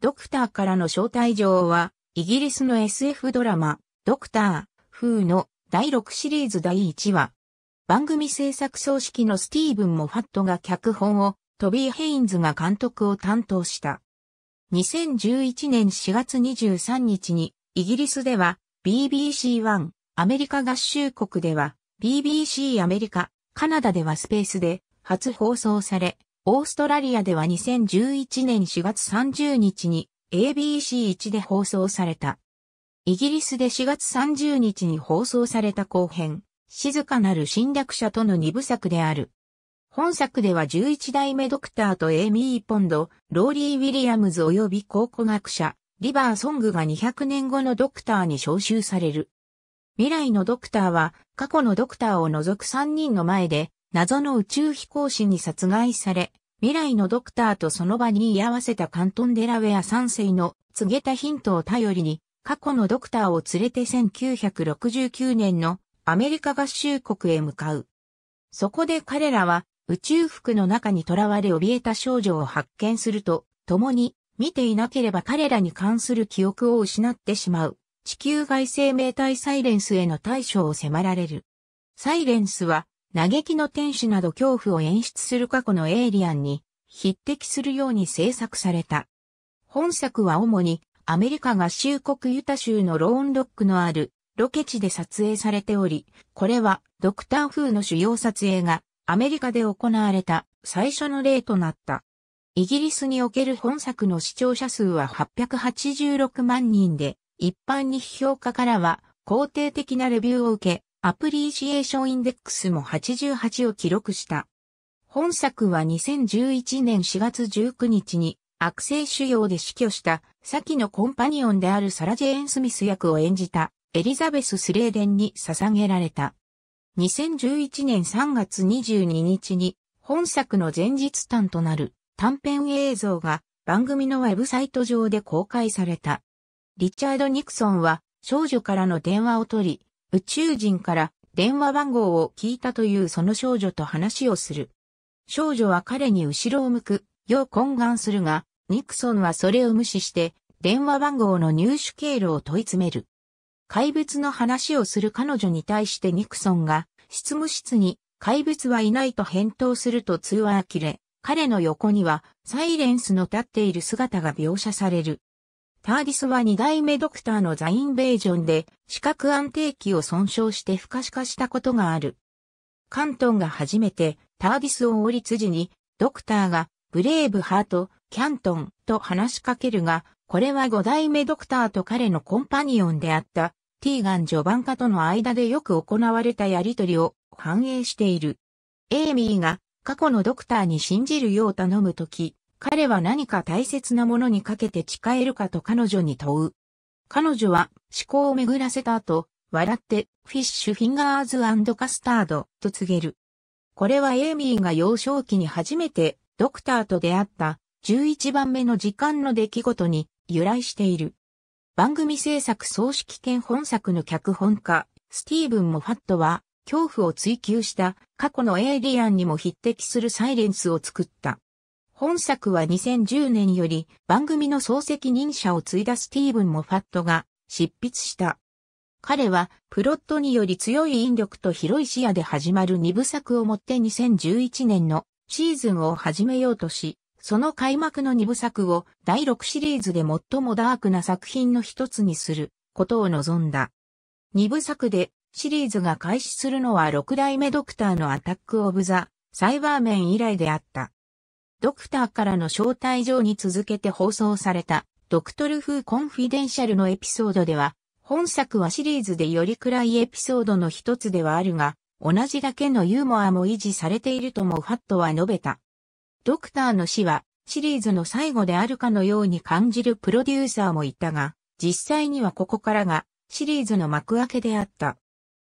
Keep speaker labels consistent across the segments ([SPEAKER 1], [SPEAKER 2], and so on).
[SPEAKER 1] ドクターからの招待状は、イギリスの SF ドラマ、ドクター、風の第6シリーズ第1話。番組制作葬式のスティーブン・モファットが脚本を、トビー・ヘインズが監督を担当した。2011年4月23日に、イギリスでは BBC1、アメリカ合衆国では BBC アメリカ、カナダではスペースで初放送され、オーストラリアでは2011年4月30日に ABC1 で放送された。イギリスで4月30日に放送された後編、静かなる侵略者との二部作である。本作では11代目ドクターとエイミー・ポンド、ローリー・ウィリアムズ及び考古学者、リバー・ソングが200年後のドクターに招集される。未来のドクターは過去のドクターを除く3人の前で謎の宇宙飛行士に殺害され、未来のドクターとその場に居合わせたカントン・デラウェア3世の告げたヒントを頼りに、過去のドクターを連れて1969年のアメリカ合衆国へ向かう。そこで彼らは宇宙服の中に囚われ怯えた少女を発見すると、共に見ていなければ彼らに関する記憶を失ってしまう。地球外生命体サイレンスへの対処を迫られる。サイレンスは嘆きの天使など恐怖を演出する過去のエイリアンに匹敵するように制作された。本作は主にアメリカ合衆国ユタ州のローンロックのあるロケ地で撮影されており、これはドクター風の主要撮影がアメリカで行われた最初の例となった。イギリスにおける本作の視聴者数は886万人で、一般に批評家からは肯定的なレビューを受け、アプリシエーションインデックスも88を記録した。本作は2011年4月19日に悪性腫瘍で死去した先のコンパニオンであるサラ・ジェーン・スミス役を演じたエリザベス・スレーデンに捧げられた。2011年3月22日に本作の前日端となる短編映像が番組のウェブサイト上で公開された。リチャード・ニクソンは少女からの電話を取り、宇宙人から電話番号を聞いたというその少女と話をする。少女は彼に後ろを向く、よう懇願するが、ニクソンはそれを無視して、電話番号の入手経路を問い詰める。怪物の話をする彼女に対してニクソンが、執務室に怪物はいないと返答すると通話呆切れ、彼の横にはサイレンスの立っている姿が描写される。ターディスは二代目ドクターのザ・インベージョンで視覚安定器を損傷して不可視化したことがある。カントンが初めてターディスを王り辻にドクターがブレイブハート、キャントンと話しかけるが、これは五代目ドクターと彼のコンパニオンであったティーガン序盤家との間でよく行われたやりとりを反映している。エイミーが過去のドクターに信じるよう頼むとき、彼は何か大切なものにかけて誓えるかと彼女に問う。彼女は思考を巡らせた後、笑ってフィッシュフィンガーズカスタードと告げる。これはエイミーが幼少期に初めてドクターと出会った11番目の時間の出来事に由来している。番組制作総指揮本作の脚本家、スティーブン・モファットは、恐怖を追求した過去のエイリアンにも匹敵するサイレンスを作った。本作は2010年より番組の総責任者を継いだスティーブン・モファットが執筆した。彼はプロットにより強い引力と広い視野で始まる2部作をもって2011年のシーズンを始めようとし、その開幕の2部作を第6シリーズで最もダークな作品の一つにすることを望んだ。2部作でシリーズが開始するのは六代目ドクターのアタック・オブ・ザ・サイバーメン以来であった。ドクターからの招待状に続けて放送された、ドクトル風コンフィデンシャルのエピソードでは、本作はシリーズでより暗いエピソードの一つではあるが、同じだけのユーモアも維持されているともファットは述べた。ドクターの死は、シリーズの最後であるかのように感じるプロデューサーもいたが、実際にはここからが、シリーズの幕開けであった。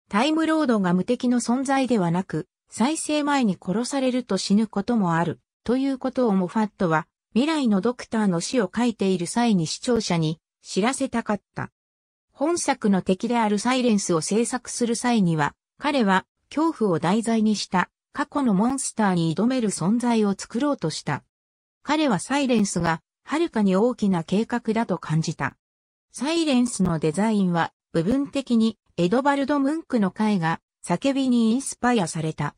[SPEAKER 1] タイムロードが無敵の存在ではなく、再生前に殺されると死ぬこともある。ということをモファットは、未来のドクターの死を書いている際に視聴者に知らせたかった。本作の敵であるサイレンスを制作する際には、彼は恐怖を題材にした過去のモンスターに挑める存在を作ろうとした。彼はサイレンスがはるかに大きな計画だと感じた。サイレンスのデザインは部分的にエドバルド・ムンクの絵画叫びにインスパイアされた。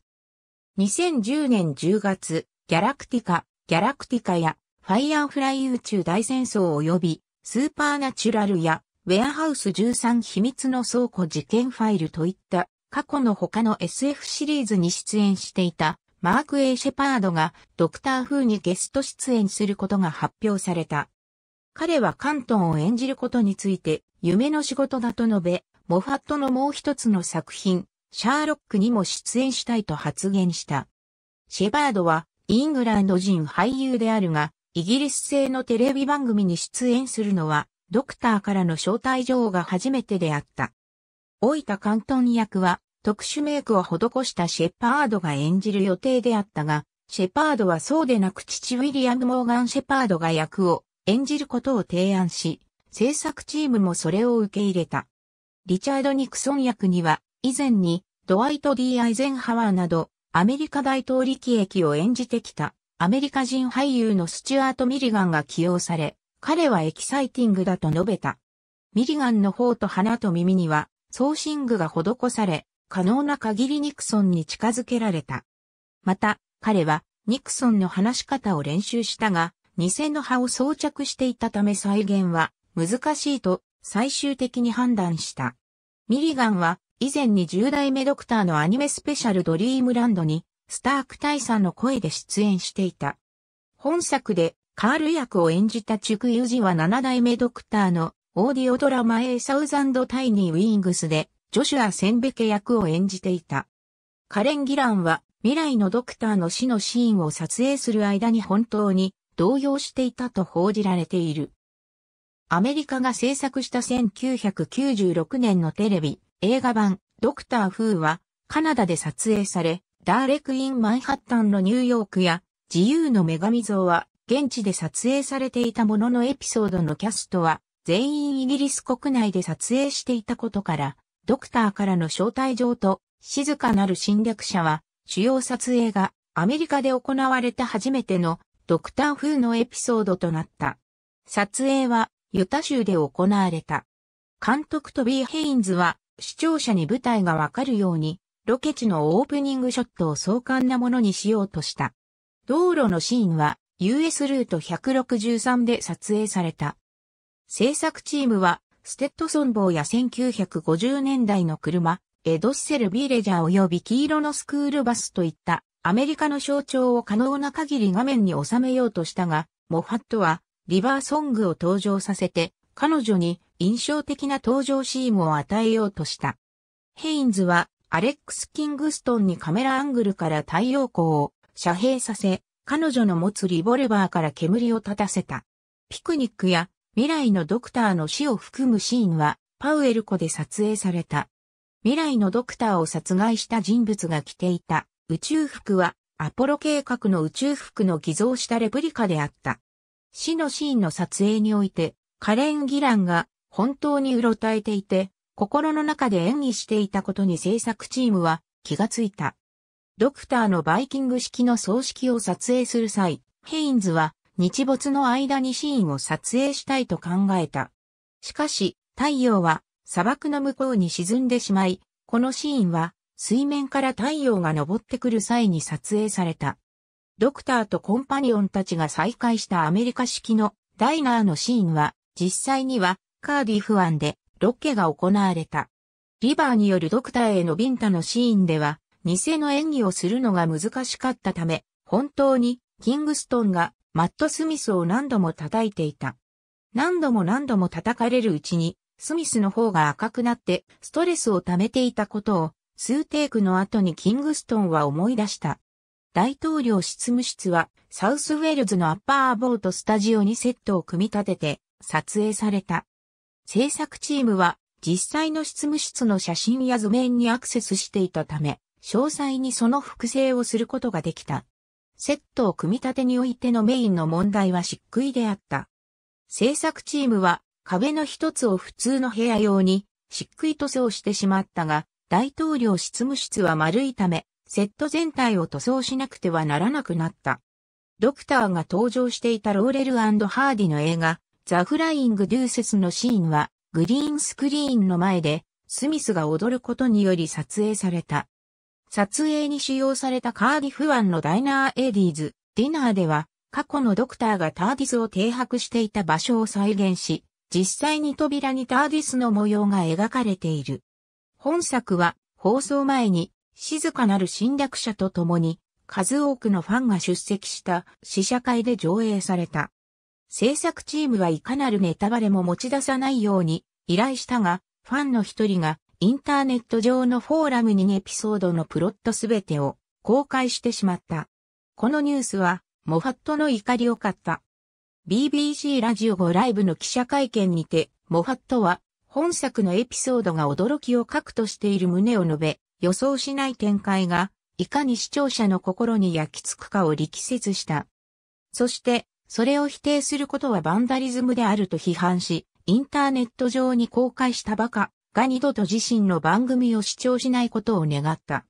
[SPEAKER 1] 2010年10月、ギャラクティカ、ギャラクティカや、ファイアーフライ宇宙大戦争及び、スーパーナチュラルや、ウェアハウス13秘密の倉庫事件ファイルといった、過去の他の SF シリーズに出演していた、マーク・エイ・シェパードが、ドクター風にゲスト出演することが発表された。彼はカントンを演じることについて、夢の仕事だと述べ、モファットのもう一つの作品、シャーロックにも出演したいと発言した。シェバードは、イングランド人俳優であるが、イギリス製のテレビ番組に出演するのは、ドクターからの招待状が初めてであった。老いた関東役は、特殊メイクを施したシェパードが演じる予定であったが、シェパードはそうでなく父ウィリアム・モーガン・シェパードが役を演じることを提案し、制作チームもそれを受け入れた。リチャード・ニクソン役には、以前に、ドワイト・ D・ アイゼンハワーなど、アメリカ大統領機駅を演じてきたアメリカ人俳優のスチュアート・ミリガンが起用され、彼はエキサイティングだと述べた。ミリガンの方と鼻と耳には送信具が施され、可能な限りニクソンに近づけられた。また、彼はニクソンの話し方を練習したが、偽の葉を装着していたため再現は難しいと最終的に判断した。ミリガンは以前に10代目ドクターのアニメスペシャルドリームランドに、スターク大佐の声で出演していた。本作で、カール役を演じたチュクユジは7代目ドクターのオーディオドラマ A サウザンドタイニーウィングスで、ジョシュア・センベケ役を演じていた。カレン・ギランは、未来のドクターの死のシーンを撮影する間に本当に動揺していたと報じられている。アメリカが制作した1996年のテレビ、映画版、ドクター・フーは、カナダで撮影され、ダーレク・イン・マンハッタンのニューヨークや、自由の女神像は、現地で撮影されていたもののエピソードのキャストは、全員イギリス国内で撮影していたことから、ドクターからの招待状と、静かなる侵略者は、主要撮影がアメリカで行われた初めてのドクターフーのエピソードとなった。撮影はユタ州で行われた。監督トビー・ヘインズは視聴者に舞台がわかるように、ロケ地のオープニングショットを壮観なものにしようとした。道路のシーンは US ルート163で撮影された。制作チームは、ステッドソン帽や1950年代の車、エドッセルビーレジャー及び黄色のスクールバスといったアメリカの象徴を可能な限り画面に収めようとしたが、モファットはリバーソングを登場させて彼女に印象的な登場シーンを与えようとした。ヘインズはアレックス・キングストンにカメラアングルから太陽光を遮蔽させ、彼女の持つリボルバーから煙を立たせた。ピクニックや未来のドクターの死を含むシーンはパウエル湖で撮影された。未来のドクターを殺害した人物が着ていた宇宙服はアポロ計画の宇宙服の偽造したレプリカであった。死のシーンの撮影においてカレン・ギランが本当にうろたえていて、心の中で演技していたことに制作チームは気がついた。ドクターのバイキング式の葬式を撮影する際、ヘインズは日没の間にシーンを撮影したいと考えた。しかし、太陽は砂漠の向こうに沈んでしまい、このシーンは水面から太陽が昇ってくる際に撮影された。ドクターとコンパニオンたちが再会したアメリカ式のダイナーのシーンは実際にはカーディフ湾でロケが行われた。リバーによるドクターへのビンタのシーンでは、偽の演技をするのが難しかったため、本当にキングストンがマット・スミスを何度も叩いていた。何度も何度も叩かれるうちに、スミスの方が赤くなってストレスを溜めていたことを、数テイクの後にキングストンは思い出した。大統領執務室はサウスウェールズのアッパーアボートスタジオにセットを組み立てて撮影された。制作チームは実際の執務室の写真や図面にアクセスしていたため、詳細にその複製をすることができた。セットを組み立てにおいてのメインの問題は漆喰であった。制作チームは壁の一つを普通の部屋用に漆喰塗装してしまったが、大統領執務室は丸いため、セット全体を塗装しなくてはならなくなった。ドクターが登場していたローレルハーディの映画、ザ・フライング・デューセスのシーンは、グリーンスクリーンの前で、スミスが踊ることにより撮影された。撮影に使用されたカーディフ湾のダイナー・エディーズ、ディナーでは、過去のドクターがターディスを停泊していた場所を再現し、実際に扉にターディスの模様が描かれている。本作は放送前に静かなる侵略者と共に数多くのファンが出席した試写会で上映された。制作チームはいかなるネタバレも持ち出さないように依頼したが、ファンの一人がインターネット上のフォーラムにエピソードのプロットすべてを公開してしまった。このニュースは、モファットの怒りを買った。BBC ラジオ5ライブの記者会見にて、モファットは、本作のエピソードが驚きをくとしている旨を述べ、予想しない展開が、いかに視聴者の心に焼き付くかを力説した。そして、それを否定することはバンダリズムであると批判し、インターネット上に公開したバカが二度と自身の番組を視聴しないことを願った。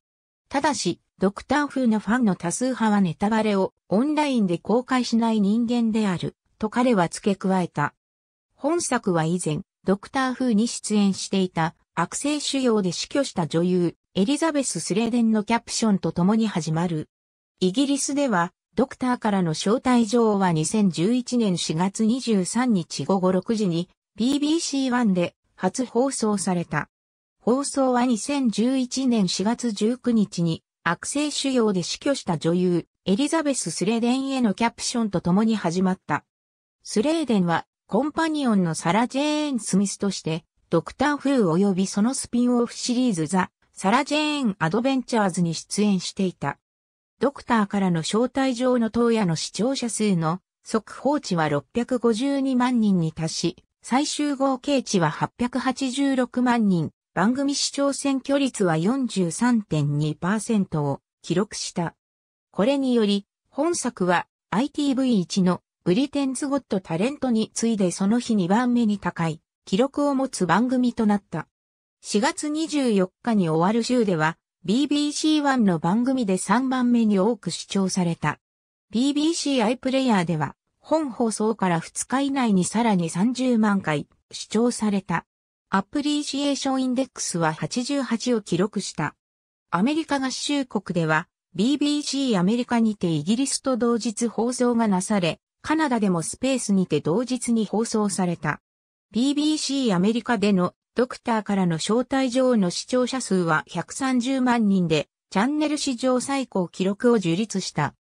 [SPEAKER 1] ただし、ドクター風のファンの多数派はネタバレをオンラインで公開しない人間である、と彼は付け加えた。本作は以前、ドクター風に出演していた悪性腫瘍で死去した女優、エリザベス・スレーデンのキャプションと共に始まる。イギリスでは、ドクターからの招待状は2011年4月23日午後6時に BBC1 で初放送された。放送は2011年4月19日に悪性腫瘍で死去した女優エリザベス・スレデンへのキャプションと共に始まった。スレーデンはコンパニオンのサラ・ジェーン・スミスとしてドクター・フー及びそのスピンオフシリーズザ・サラ・ジェーン・アドベンチャーズに出演していた。ドクターからの招待状の当夜の視聴者数の速報値は652万人に達し、最終合計値は886万人、番組視聴選挙率は43.2%を記録した。これにより、本作は ITV1 のブリテンズ・ゴット・タレントに次いでその日2番目に高い記録を持つ番組となった。4月24日に終わる週では BBC1 の番組で3番目に多く視聴された。BBC iPlayer では、本放送から2日以内にさらに30万回視聴された。アプリシエーションインデックスは88を記録した。アメリカ合衆国では、BBC アメリカにてイギリスと同日放送がなされ、カナダでもスペースにて同日に放送された。BBC アメリカでのドクターからの招待状の視聴者数は130万人で、チャンネル史上最高記録を樹立した。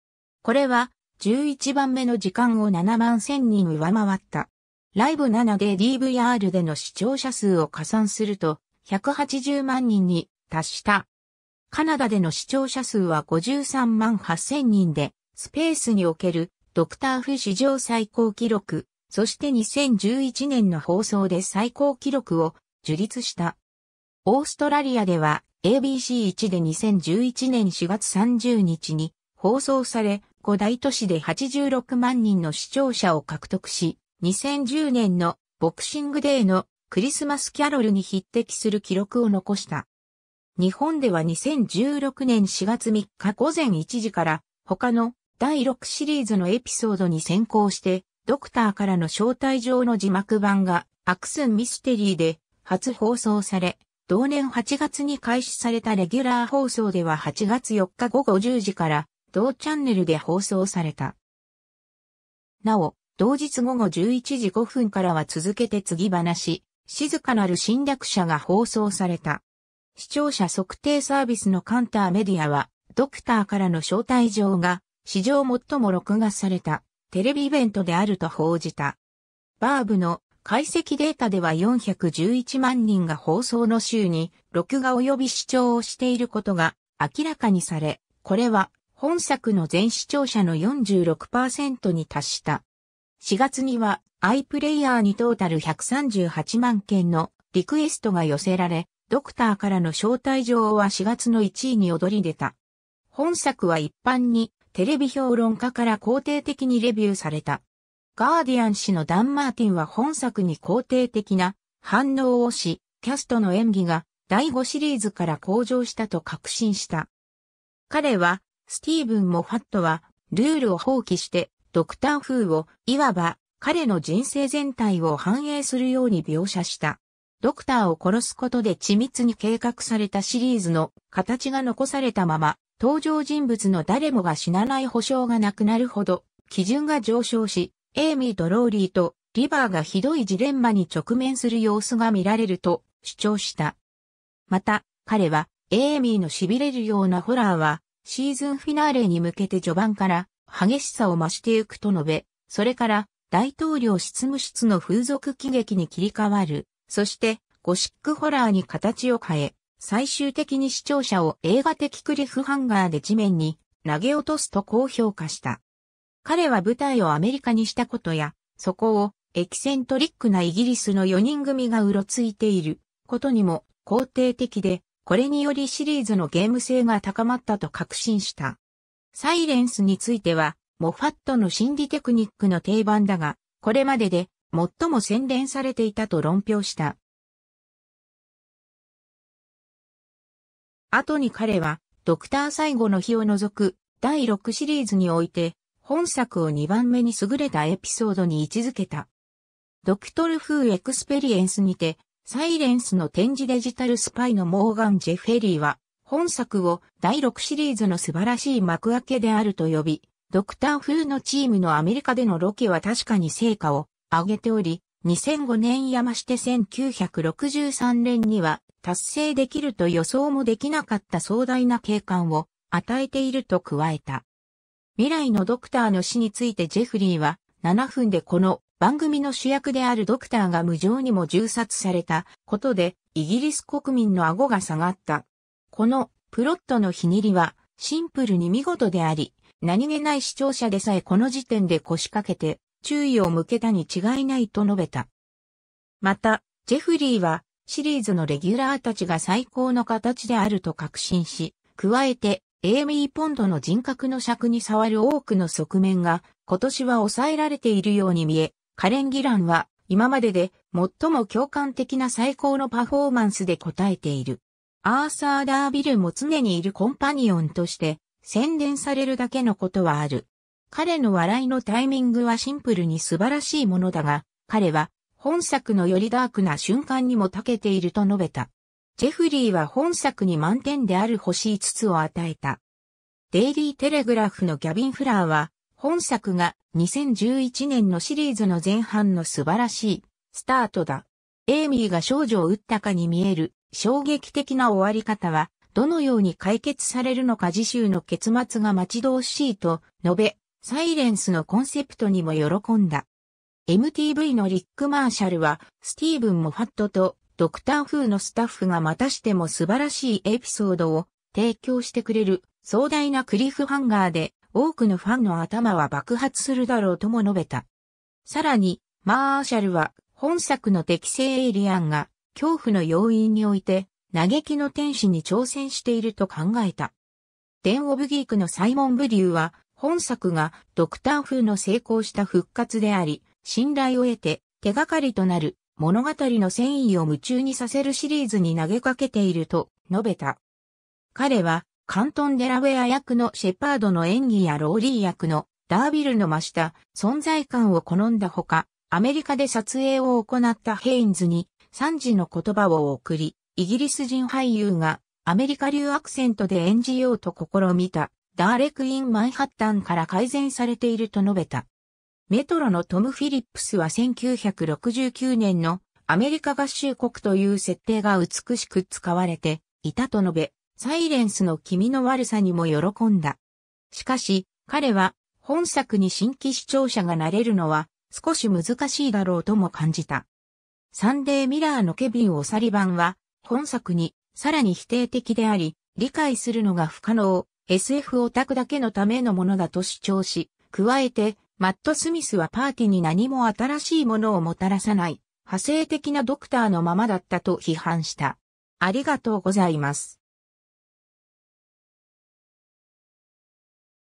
[SPEAKER 1] これは、11番目の時間を7万1000人上回った。ライブ7で DVR での視聴者数を加算すると、180万人に達した。カナダでの視聴者数は53万8000人で、スペースにおけるドクターフ史上最高記録、そして2011年の放送で最高記録を樹立した。オーストラリアでは ABC1 で2011年4月30日に放送され、5大都市で86万人の視聴者を獲得し、2010年のボクシングデーのクリスマスキャロルに匹敵する記録を残した。日本では2016年4月3日午前1時から他の第6シリーズのエピソードに先行してドクターからの招待状の字幕版がアクスンミステリーで初放送され、同年8月に開始されたレギュラー放送では8月4日午後10時から同チャンネルで放送された。なお、同日午後11時5分からは続けて継ぎ話、静かなる侵略者が放送された。視聴者測定サービスのカンターメディアは、ドクターからの招待状が、史上最も録画された、テレビイベントであると報じた。バーブの解析データでは411万人が放送の週に録画及び視聴をしていることが明らかにされ、これは本作の全視聴者の46%に達した。4月には iPlayer にトータル138万件のリクエストが寄せられ、ドクターからの招待状は4月の1位に躍り出た。本作は一般にテレビ評論家から肯定的にレビューされた。ガーディアン氏のダン・マーティンは本作に肯定的な反応をし、キャストの演技が第5シリーズから向上したと確信した。彼は、スティーブン・モファットは、ルールを放棄して、ドクター・フーを、いわば、彼の人生全体を反映するように描写した。ドクターを殺すことで緻密に計画されたシリーズの形が残されたまま、登場人物の誰もが死なない保証がなくなるほど、基準が上昇し、エイミーとローリーとリバーがひどいジレンマに直面する様子が見られると主張した。また、彼は、エイミーの痺れるようなホラーは、シーズンフィナーレに向けて序盤から激しさを増していくと述べ、それから大統領執務室の風俗喜劇に切り替わる。そしてゴシックホラーに形を変え、最終的に視聴者を映画的クリフハンガーで地面に投げ落とすと高評価した。彼は舞台をアメリカにしたことや、そこをエキセントリックなイギリスの4人組がうろついていることにも肯定的で、これによりシリーズのゲーム性が高まったと確信した。サイレンスについては、モファットの心理テクニックの定番だが、これまでで最も洗練されていたと論評した。後に彼は、ドクター最後の日を除く第6シリーズにおいて、本作を2番目に優れたエピソードに位置づけた。ドクトル・フー・エクスペリエンスにて、サイレンスの展示デジタルスパイのモーガン・ジェフェリーは、本作を第6シリーズの素晴らしい幕開けであると呼び、ドクター・フーのチームのアメリカでのロケは確かに成果を上げており、2005年やまして1963年には達成できると予想もできなかった壮大な景観を与えていると加えた。未来のドクターの死についてジェフリーは7分でこの番組の主役であるドクターが無情にも銃殺されたことでイギリス国民の顎が下がった。このプロットのひねりはシンプルに見事であり、何気ない視聴者でさえこの時点で腰掛けて注意を向けたに違いないと述べた。また、ジェフリーはシリーズのレギュラーたちが最高の形であると確信し、加えてエイミー・ポンドの人格の尺に触る多くの側面が今年は抑えられているように見え、カレン・ギランは今までで最も共感的な最高のパフォーマンスで応えている。アーサー・ダービルも常にいるコンパニオンとして宣伝されるだけのことはある。彼の笑いのタイミングはシンプルに素晴らしいものだが、彼は本作のよりダークな瞬間にも長けていると述べた。ジェフリーは本作に満点である星5つを与えた。デイリーテレグラフのギャビン・フラーは、本作が2011年のシリーズの前半の素晴らしいスタートだ。エイミーが少女を撃ったかに見える衝撃的な終わり方は、どのように解決されるのか次週の結末が待ち遠しいと述べ、サイレンスのコンセプトにも喜んだ。MTV のリック・マーシャルは、スティーブン・もファットとドクター風のスタッフがまたしても素晴らしいエピソードを提供してくれる壮大なクリフハンガーで多くのファンの頭は爆発するだろうとも述べた。さらに、マーシャルは本作の適正エイリアンが恐怖の要因において嘆きの天使に挑戦していると考えた。デン・オブ・ギークのサイモン・ブリューは本作がドクター風の成功した復活であり、信頼を得て手がかりとなる物語の繊維を夢中にさせるシリーズに投げかけていると述べた。彼は、カントン・デラウェア役のシェパードの演技やローリー役のダービルの増した存在感を好んだほか、アメリカで撮影を行ったヘインズに3時の言葉を送り、イギリス人俳優がアメリカ流アクセントで演じようと試みたダーレクイン・マンハッタンから改善されていると述べた。メトロのトム・フィリップスは1969年のアメリカ合衆国という設定が美しく使われていたと述べ、サイレンスの気味の悪さにも喜んだ。しかし、彼は本作に新規視聴者がなれるのは少し難しいだろうとも感じた。サンデーミラーのケビン・オサリバンは本作にさらに否定的であり、理解するのが不可能、SF オタクだけのためのものだと主張し、加えてマット・スミスはパーティに何も新しいものをもたらさない、派生的なドクターのままだったと批判した。ありがとうございます。